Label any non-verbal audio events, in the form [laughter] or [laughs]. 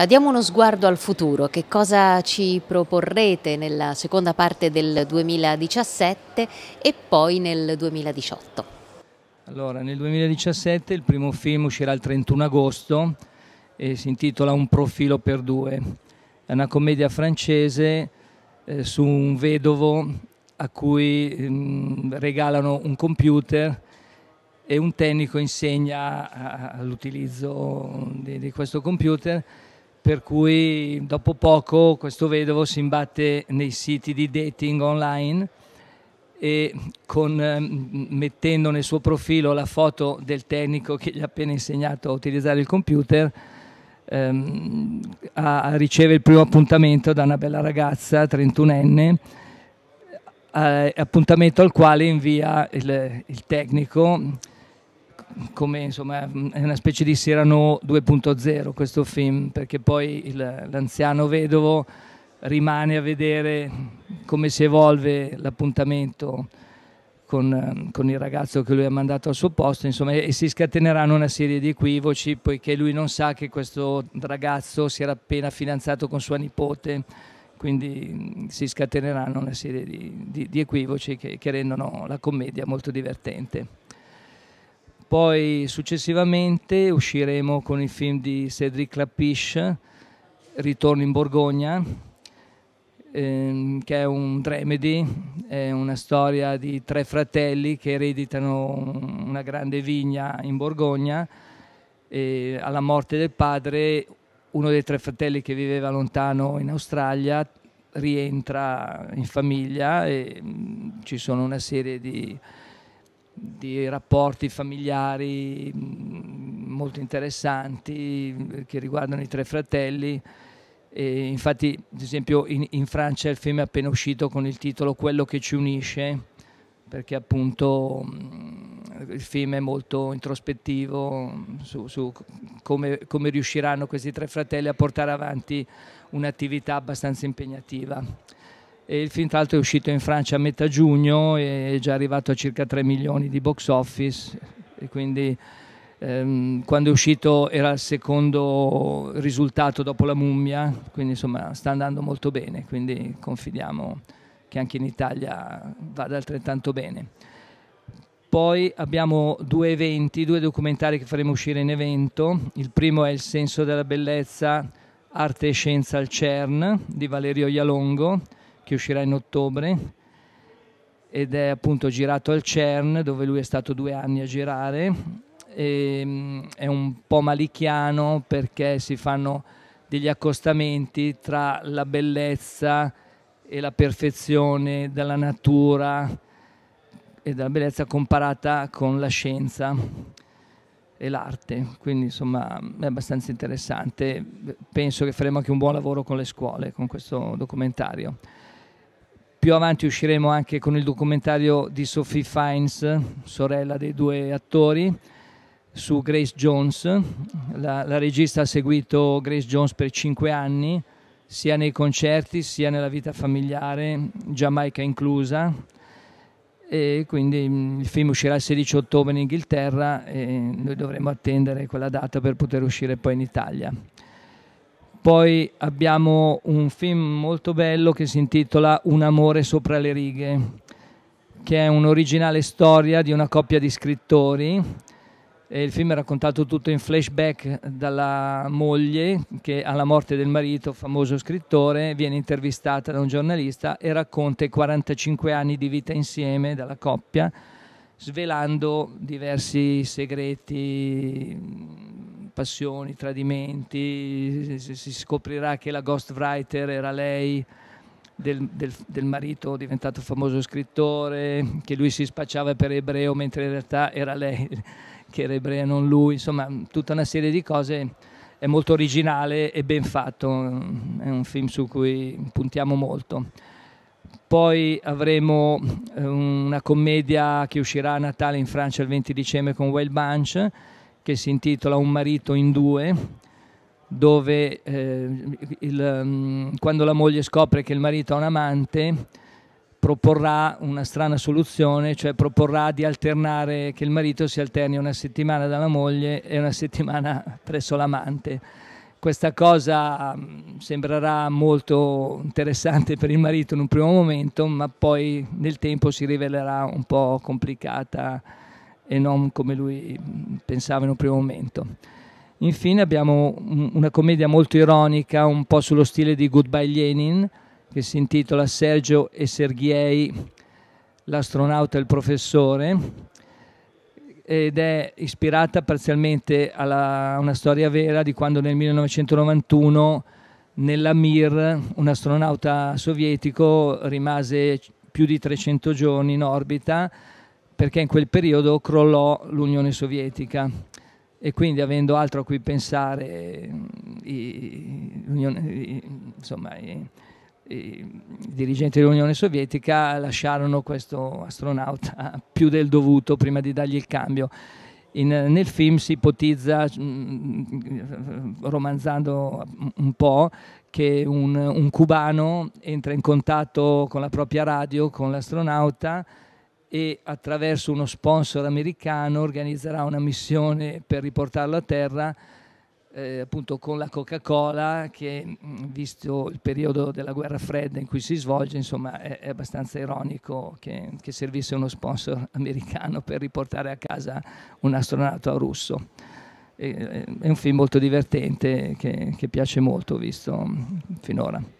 Allora, diamo uno sguardo al futuro, che cosa ci proporrete nella seconda parte del 2017 e poi nel 2018? Allora, nel 2017 il primo film uscirà il 31 agosto e si intitola Un profilo per due. È una commedia francese eh, su un vedovo a cui mh, mm, regalano un computer e un tecnico insegna all'utilizzo di, di questo computer per cui dopo poco questo vedovo si imbatte nei siti di dating online e con, ehm, mettendo nel suo profilo la foto del tecnico che gli ha appena insegnato a utilizzare il computer, ehm, a, a riceve il primo appuntamento da una bella ragazza, 31enne, eh, appuntamento al quale invia il, il tecnico come insomma è una specie di Sirano 2.0 questo film, perché poi l'anziano vedovo rimane a vedere come si evolve l'appuntamento con, con, il ragazzo che lui ha mandato al suo posto, insomma, e si scateneranno una serie di equivoci, poiché lui non sa che questo ragazzo si era appena fidanzato con sua nipote, quindi si scateneranno una serie di, di, di equivoci che, che rendono la commedia molto divertente. Poi successivamente usciremo con il film di Cédric Lapiche, Ritorno in Borgogna, ehm, che è un dramedy, è una storia di tre fratelli che ereditano una grande vigna in Borgogna e alla morte del padre uno dei tre fratelli che viveva lontano in Australia rientra in famiglia e mm, ci sono una serie di di rapporti familiari mm, molto interessanti eh, che riguardano i tre fratelli. E infatti, ad esempio, in, in, Francia il film è appena uscito con il titolo Quello che ci unisce, perché appunto mm, il film è molto introspettivo su, su come, come riusciranno questi tre fratelli a portare avanti un'attività abbastanza impegnativa il film tra l'altro è uscito in Francia a metà giugno e è già arrivato a circa 3 milioni di box office e quindi ehm, quando è uscito era il secondo risultato dopo la mummia, quindi insomma sta andando molto bene, quindi confidiamo che anche in Italia vada altrettanto bene. Poi abbiamo due eventi, due documentari che faremo uscire in evento. Il primo è Il senso della bellezza, arte e scienza al CERN di Valerio Ialongo, che uscirà in ottobre ed è appunto girato al CERN dove lui è stato due anni a girare. E, ehm, è un po' malichiano perché si fanno degli accostamenti tra la bellezza e la perfezione della natura e della bellezza comparata con la scienza e l'arte, quindi insomma è abbastanza interessante. Penso che faremo anche un buon lavoro con le scuole con questo documentario più avanti usciremo anche con il documentario di Sophie Fiennes, sorella dei due attori, su Grace Jones. La, la regista ha seguito Grace Jones per cinque anni, sia nei concerti sia nella vita familiare, Giamaica inclusa. E quindi mm, il film uscirà il 16 ottobre in Inghilterra e noi dovremo attendere quella data per poter uscire poi in Italia. Poi abbiamo un film molto bello che si intitola Un amore sopra le righe, che è un'originale storia di una coppia di scrittori. E il film è raccontato tutto in flashback dalla moglie che alla morte del marito, famoso scrittore, viene intervistata da un giornalista e racconta i 45 anni di vita insieme dalla coppia, svelando diversi segreti passioni, tradimenti, si scoprirà che la ghostwriter era lei del, del, del marito diventato famoso scrittore, che lui si spacciava per ebreo mentre in realtà era lei [laughs] che era ebrea, non lui, insomma tutta una serie di cose è molto originale e ben fatto, è un film su cui puntiamo molto. Poi avremo eh, una commedia che uscirà a Natale in Francia il 20 dicembre con Wild Bunch, che si intitola Un marito in due, dove eh, il, mm, quando la moglie scopre che il marito ha un amante proporrà una strana soluzione, cioè proporrà di alternare, che il marito si alterni una settimana dalla moglie e una settimana [laughs] presso l'amante. Questa cosa mm, sembrerà molto interessante per il marito in un primo momento, ma poi nel tempo si rivelerà un po' complicata e non come lui mm, pensava in un primo momento. Infine abbiamo una commedia molto ironica, un po' sullo stile di Goodbye Lenin, che si intitola Sergio e Sergei, l'astronauta e il professore, ed è ispirata parzialmente a una storia vera di quando nel 1991 nella Mir un astronauta sovietico rimase più di 300 giorni in orbita perché in quel periodo crollò l'Unione Sovietica e quindi avendo altro a cui pensare i, i, insomma, i, i dirigenti dell'Unione Sovietica lasciarono questo astronauta [laughs] più del dovuto prima di dargli il cambio. In, nel film si ipotizza, mm, romanzando un po', che un, un cubano entra in contatto con la propria radio, con l'astronauta, e attraverso uno sponsor americano organizzerà una missione per riportarlo a terra eh, appunto con la Coca-Cola che mm, visto il periodo della guerra fredda in cui si svolge insomma è, è abbastanza ironico che, che, servisse uno sponsor [laughs] americano per riportare a casa un astronauta russo e, eh, è un film molto divertente che, che piace molto visto mm, finora